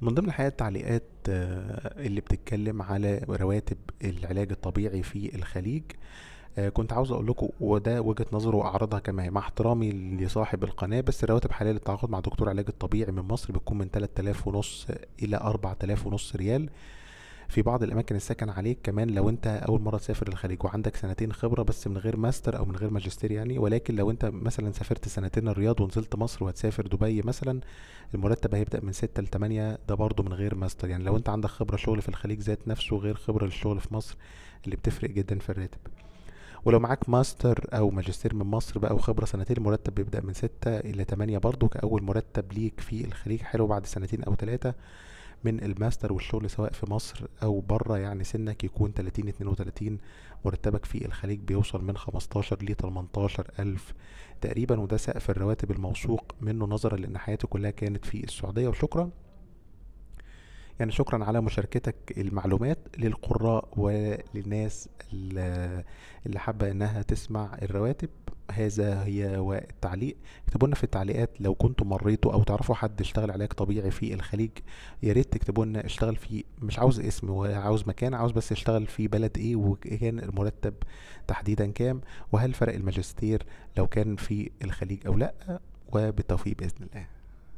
من ضمن الحقيقة التعليقات آه، اللي بتتكلم على رواتب العلاج الطبيعي في الخليج آه، كنت عاوز اقول لكم وده وجهه نظر واعرضها كما هي مع احترامي لصاحب القناه بس رواتب حاليا للتعاقد مع دكتور علاج الطبيعي من مصر بتكون من 3000 ونص الى 4000 ونص ريال في بعض الاماكن السكن عليك كمان لو انت اول مره تسافر الخليج وعندك سنتين خبره بس من غير ماستر او من غير ماجستير يعني ولكن لو انت مثلا سافرت سنتين الرياض ونزلت مصر وهتسافر دبي مثلا المرتب هيبدا من 6 ل 8 ده برضه من غير ماستر يعني لو انت عندك خبره شغل في الخليج ذات نفسه غير خبره للشغل في مصر اللي بتفرق جدا في الراتب ولو معاك ماستر او ماجستير من مصر بقى وخبره سنتين المرتب بيبدا من ستة الى تمانية برضو كاول مرتب ليك في الخليج حلو بعد سنتين او ثلاثة من الماستر والشغل سواء في مصر او بره يعني سنك يكون 30 32 مرتبك في الخليج بيوصل من 15 ل 18 الف تقريبا وده سقف الرواتب الموثوق منه نظرا لان حياتي كلها كانت في السعوديه وشكرا يعني شكرا على مشاركتك المعلومات للقراء وللناس اللي حابه انها تسمع الرواتب هذا هي التعليق اكتبوا لنا في التعليقات لو كنتوا مريتوا او تعرفوا حد اشتغل علاج طبيعي في الخليج يا ريت تكتبوا لنا اشتغل في مش عاوز اسم وعاوز عاوز مكان عاوز بس اشتغل في بلد ايه وكان المرتب تحديدا كام وهل فرق الماجستير لو كان في الخليج او لا وبالتوفيق باذن الله